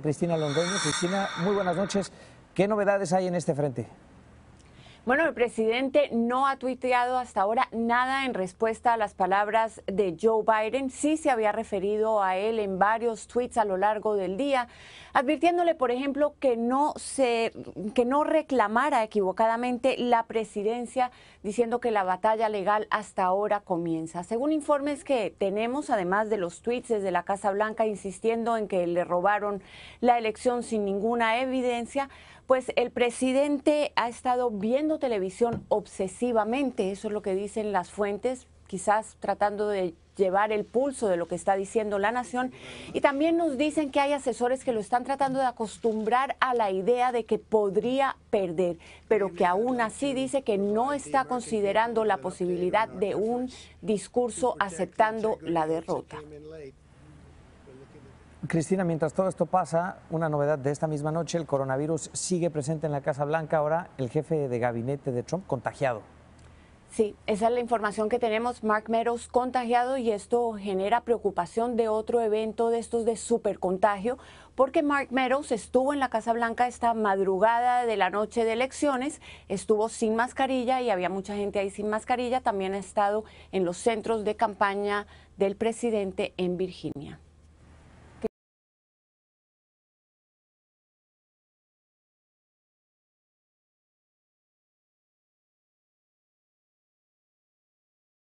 Cristina Londoño. Cristina, muy buenas noches. ¿Qué novedades hay en este frente? Bueno, el presidente no ha tuiteado hasta ahora nada en respuesta a las palabras de Joe Biden. Sí se había referido a él en varios tweets a lo largo del día, advirtiéndole, por ejemplo, que no se que no reclamara equivocadamente la presidencia, diciendo que la batalla legal hasta ahora comienza. Según informes que tenemos, además de los tweets desde la Casa Blanca insistiendo en que le robaron la elección sin ninguna evidencia, pues el presidente ha estado viendo televisión obsesivamente, eso es lo que dicen las fuentes, quizás tratando de llevar el pulso de lo que está diciendo la nación. Y también nos dicen que hay asesores que lo están tratando de acostumbrar a la idea de que podría perder, pero que aún así dice que no está considerando la posibilidad de un discurso aceptando la derrota. Cristina, mientras todo esto pasa, una novedad de esta misma noche, el coronavirus sigue presente en la Casa Blanca, ahora el jefe de gabinete de Trump contagiado. Sí, esa es la información que tenemos. Mark Meadows contagiado y esto genera preocupación de otro evento de estos de supercontagio, porque Mark Meadows estuvo en la Casa Blanca esta madrugada de la noche de elecciones, estuvo sin mascarilla y había mucha gente ahí sin mascarilla. También ha estado en los centros de campaña del presidente en Virginia.